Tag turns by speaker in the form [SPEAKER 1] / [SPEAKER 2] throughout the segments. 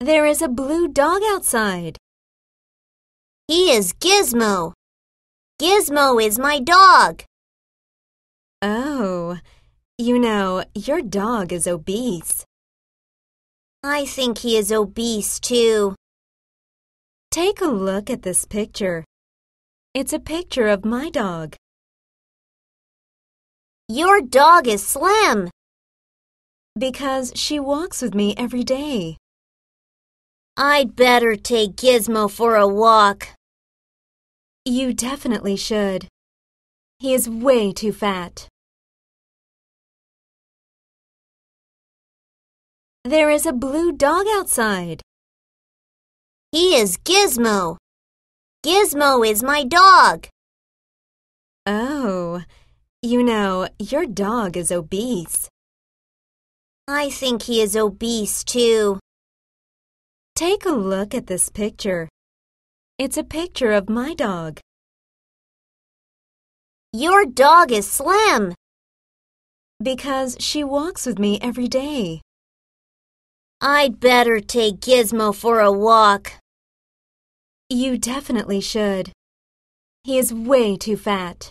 [SPEAKER 1] There is a blue dog outside. He is Gizmo. Gizmo
[SPEAKER 2] is my dog. Oh, you know, your dog is obese. I think he is obese too. Take a look at this picture. It's a picture of my dog. Your dog is slim. Because she walks with me every day. I'd better take Gizmo for a walk. You definitely should.
[SPEAKER 1] He is way too fat. There is a blue dog outside.
[SPEAKER 2] He is Gizmo. Gizmo is my dog. Oh, you know, your dog is obese. I think he is obese too. Take a look at this picture. It's a picture of my dog. Your dog is slim. Because she walks with me every day. I'd better take Gizmo for a walk.
[SPEAKER 1] You definitely should. He is way too fat.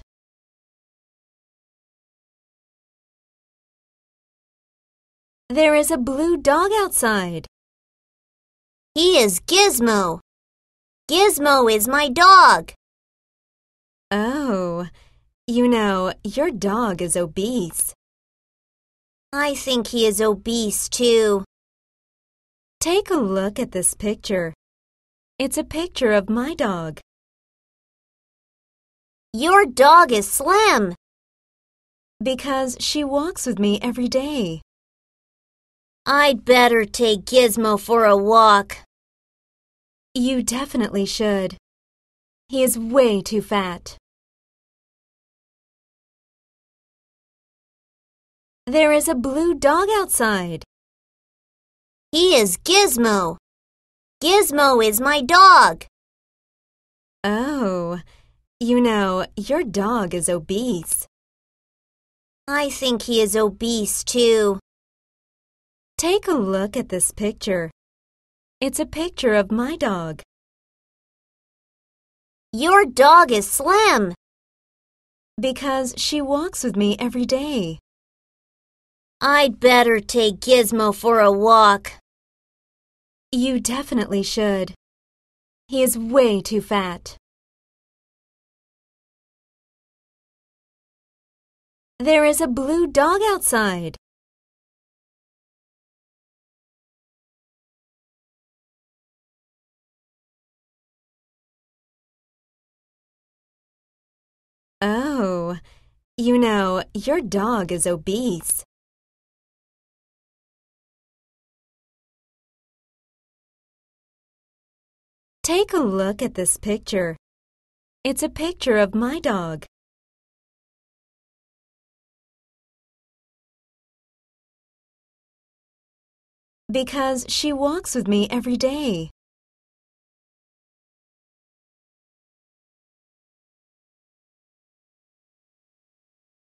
[SPEAKER 1] There is a blue dog outside. He is
[SPEAKER 2] Gizmo. Gizmo is my dog. Oh, you know, your dog is obese. I think he is obese too. Take a look at this picture. It's a picture of my dog. Your dog is slim. Because she walks with me every day. I'd better take Gizmo for a walk.
[SPEAKER 1] You definitely should. He is way too fat. There is a blue dog outside. He is Gizmo. Gizmo
[SPEAKER 2] is my dog. Oh, you know, your dog is obese. I think he is obese too. Take a look at this picture. It's a picture of my dog. Your dog is slim. Because she walks with me every day. I'd better take Gizmo for a walk. You definitely should.
[SPEAKER 1] He is way too fat. There is a blue dog outside. You know, your dog is obese. Take a look at this picture. It's a picture of my dog. Because she walks with me every day.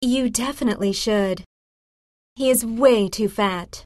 [SPEAKER 1] You definitely should. He is way
[SPEAKER 2] too fat.